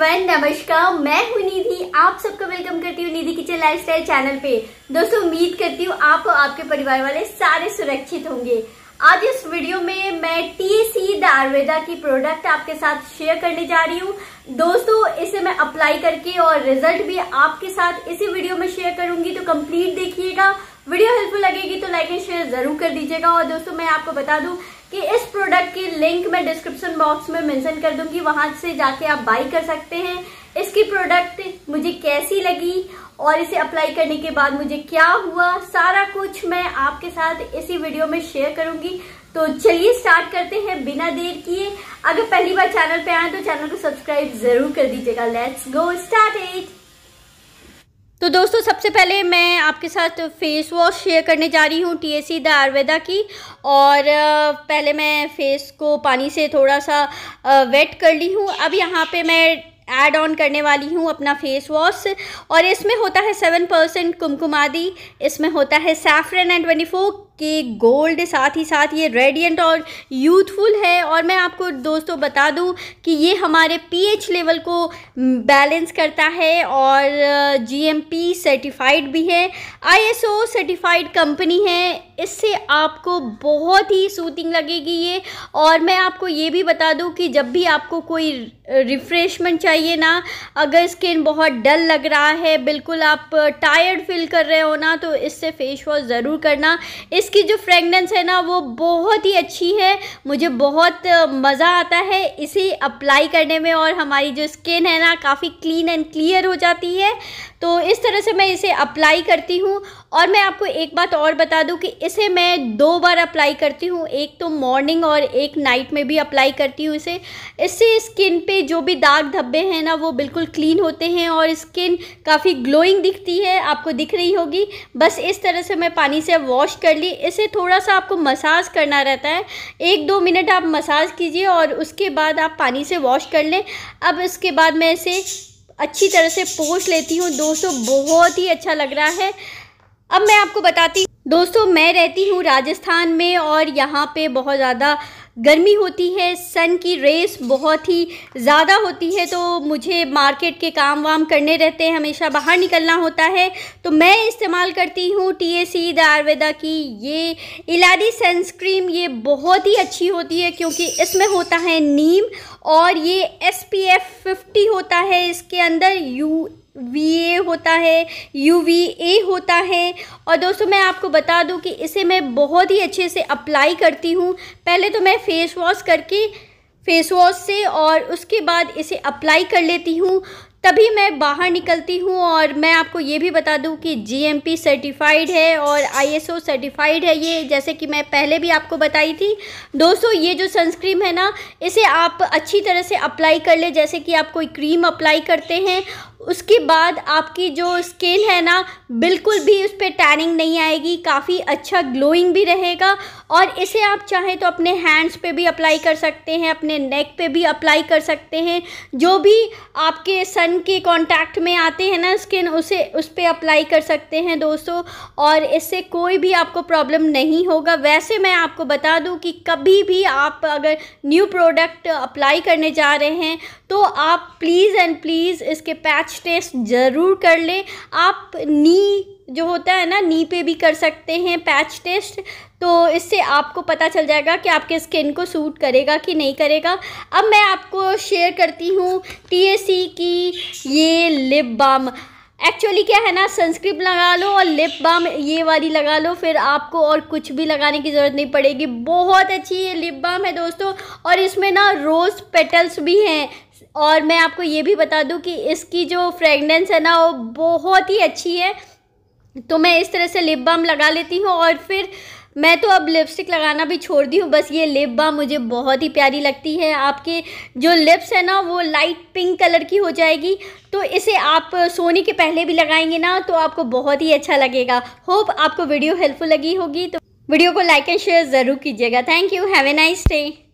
one नमस्कार मैं हूं निधि आप सबका वेलकम करती हूँ निधि किचन लाइफस्टाइल चैनल पे दोस्तों उम्मीद करती हूँ आप और आपके परिवार वाले सारे सुरक्षित होंगे आज इस वीडियो में मैं टीसी द आयुर्वेदा की प्रोडक्ट आपके साथ शेयर करने जा रही हूँ दोस्तों इसे मैं अप्लाई करके और रिजल्ट भी आपके साथ इसी वीडियो में शेयर करूंगी तो कम्प्लीट देखिएगा वीडियो हेल्पफुल लगेगी तो लाइक एंड शेयर जरूर कर दीजिएगा और दोस्तों मैं आपको बता दूं कि इस प्रोडक्ट की लिंक मैं डिस्क्रिप्शन बॉक्स में मेंशन कर दूंगी वहां से जाके आप बाई कर सकते हैं इसकी प्रोडक्ट मुझे कैसी लगी और इसे अप्लाई करने के बाद मुझे क्या हुआ सारा कुछ मैं आपके साथ इसी वीडियो में शेयर करूंगी तो चलिए स्टार्ट करते हैं बिना देर किए अगर पहली बार चैनल पे आए तो चैनल को सब्सक्राइब जरूर कर दीजिएगा लेट्स गो स्टार्ट इट तो दोस्तों सबसे पहले मैं आपके साथ फेस वॉश शेयर करने जा रही हूँ T S C the Ayurveda की और पहले मैं फेस को पानी से थोड़ा सा वेट कर ली हूँ अब यहाँ पे मैं ऐड ऑन करने वाली हूँ अपना फेस वॉश और इसमें होता है सेवन परसेंट कुमकुमादी इसमें होता है saffron and twenty four K gold साथ ही साथ ये रेडियंट और यूथफुल है और मैं आपको दोस्तों बता दूं कि ये हमारे पीएच लेवल को बैलेंस हम्म, करता है और जीएमपी सर्टिफाइड भी है आईएसओ सर्टिफाइड कंपनी है इससे आपको बहुत ही सूटिंग लगेगी ये और मैं आपको ये भी बता दूं कि जब भी आपको कोई रिफ़्रेशमेंट चाहिए ना अगर स्किन बहुत डल लग रहा है बिल्कुल आप टायर्ड फील कर रहे हो ना तो इससे फेस वॉश ज़रूर करना इस इसकी जो फ्रेगनेंस है ना वो बहुत ही अच्छी है मुझे बहुत मज़ा आता है इसे अप्लाई करने में और हमारी जो स्किन है ना काफ़ी क्लीन एंड क्लियर हो जाती है तो इस तरह से मैं इसे अप्लाई करती हूँ और मैं आपको एक बात और बता दूँ कि इसे मैं दो बार अप्लाई करती हूँ एक तो मॉर्निंग और एक नाइट में भी अप्लाई करती हूँ इसे इससे स्किन पे जो भी दाग धब्बे हैं ना वो बिल्कुल क्लीन होते हैं और स्किन काफ़ी ग्लोइंग दिखती है आपको दिख रही होगी बस इस तरह से मैं पानी से वॉश कर ली इसे थोड़ा सा आपको मसाज करना रहता है एक दो मिनट आप मसाज कीजिए और उसके बाद आप पानी से वॉश कर लें अब उसके बाद मैं इसे अच्छी तरह से पोष लेती हूँ दोस्तों बहुत ही अच्छा लग रहा है अब मैं आपको बताती दोस्तों मैं रहती हूँ राजस्थान में और यहाँ पे बहुत ज़्यादा गर्मी होती है सन की रेस बहुत ही ज़्यादा होती है तो मुझे मार्केट के काम वाम करने रहते हैं हमेशा बाहर निकलना होता है तो मैं इस्तेमाल करती हूँ T A C the Ayurveda की ये इलादी सनस्क्रीम ये बहुत ही अच्छी होती है क्योंकि इसमें होता है नीम और ये एस पी एफ फिफ्टी होता है इसके अंदर यू वी ए होता है यू वी ए होता है और दोस्तों मैं आपको बता दूं कि इसे मैं बहुत ही अच्छे से अप्लाई करती हूँ पहले तो मैं फेस वॉश करके फेस वॉश से और उसके बाद इसे अप्लाई कर लेती हूँ तभी मैं बाहर निकलती हूँ और मैं आपको ये भी बता दूँ कि पी सर्टिफाइड है और ओ सर्टिफाइड है ये जैसे कि मैं पहले भी आपको बताई थी दोस्तों ये जो सनस्क्रीम है ना इसे आप अच्छी तरह से अप्लाई कर ले जैसे कि आप कोई क्रीम अप्लाई करते हैं उसके बाद आपकी जो स्किन है ना बिल्कुल भी उस पर टैनिंग नहीं आएगी काफ़ी अच्छा ग्लोइंग भी रहेगा और इसे आप चाहें तो अपने हैंड्स पे भी अप्लाई कर सकते हैं अपने नेक पे भी अप्लाई कर सकते हैं जो भी आपके सन के कांटेक्ट में आते हैं ना स्किन उसे उस पर अप्लाई कर सकते हैं दोस्तों और इससे कोई भी आपको प्रॉब्लम नहीं होगा वैसे मैं आपको बता दूँ कि कभी भी आप अगर न्यू प्रोडक्ट अप्लाई करने जा रहे हैं तो आप प्लीज़ एंड प्लीज़ इसके पैच टेस्ट ज़रूर कर लें आप नी जो होता है ना नी पे भी कर सकते हैं पैच टेस्ट तो इससे आपको पता चल जाएगा कि आपके स्किन को सूट करेगा कि नहीं करेगा अब मैं आपको शेयर करती हूँ टी की ये लिप बाम एक्चुअली क्या है ना सनस्क्रीन लगा लो और लिप बाम ये वाली लगा लो फिर आपको और कुछ भी लगाने की ज़रूरत नहीं पड़ेगी बहुत अच्छी ये लिप बाम है दोस्तों और इसमें ना रोज़ पेटल्स भी हैं और मैं आपको ये भी बता दूँ कि इसकी जो फ्रेगनेंस है ना वो बहुत ही अच्छी है तो मैं इस तरह से लिप बाम लगा लेती हूँ और फिर मैं तो अब लिपस्टिक लगाना भी छोड़ दी हूँ बस ये लिप बाम मुझे बहुत ही प्यारी लगती है आपके जो लिप्स है ना वो लाइट पिंक कलर की हो जाएगी तो इसे आप सोने के पहले भी लगाएंगे ना तो आपको बहुत ही अच्छा लगेगा होप आपको वीडियो हेल्पफुल लगी होगी तो वीडियो को लाइक एंड शेयर ज़रूर कीजिएगा thank you have a nice day